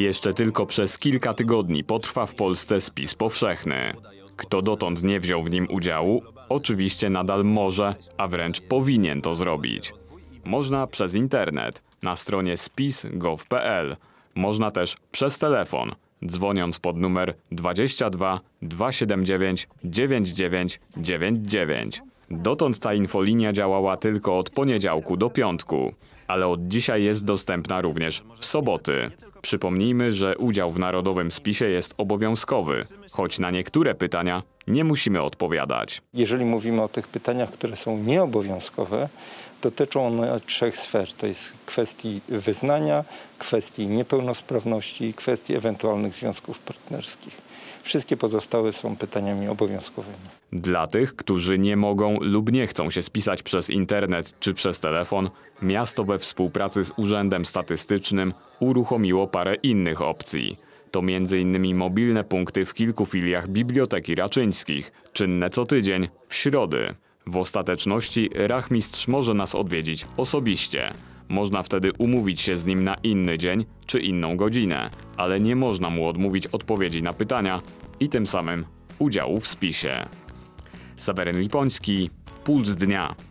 Jeszcze tylko przez kilka tygodni potrwa w Polsce spis powszechny. Kto dotąd nie wziął w nim udziału, oczywiście nadal może, a wręcz powinien to zrobić. Można przez internet na stronie spis.gov.pl. Można też przez telefon, dzwoniąc pod numer 22 279 9999. Dotąd ta infolinia działała tylko od poniedziałku do piątku ale od dzisiaj jest dostępna również w soboty. Przypomnijmy, że udział w narodowym spisie jest obowiązkowy, choć na niektóre pytania nie musimy odpowiadać. Jeżeli mówimy o tych pytaniach, które są nieobowiązkowe, dotyczą one trzech sfer. To jest kwestii wyznania, kwestii niepełnosprawności i kwestii ewentualnych związków partnerskich. Wszystkie pozostałe są pytaniami obowiązkowymi. Dla tych, którzy nie mogą lub nie chcą się spisać przez internet czy przez telefon, Miasto we współpracy z Urzędem Statystycznym uruchomiło parę innych opcji. To m.in. mobilne punkty w kilku filiach Biblioteki Raczyńskich, czynne co tydzień, w środy. W ostateczności rachmistrz może nas odwiedzić osobiście. Można wtedy umówić się z nim na inny dzień czy inną godzinę, ale nie można mu odmówić odpowiedzi na pytania i tym samym udziału w spisie. Saweryn Lipoński, Puls Dnia.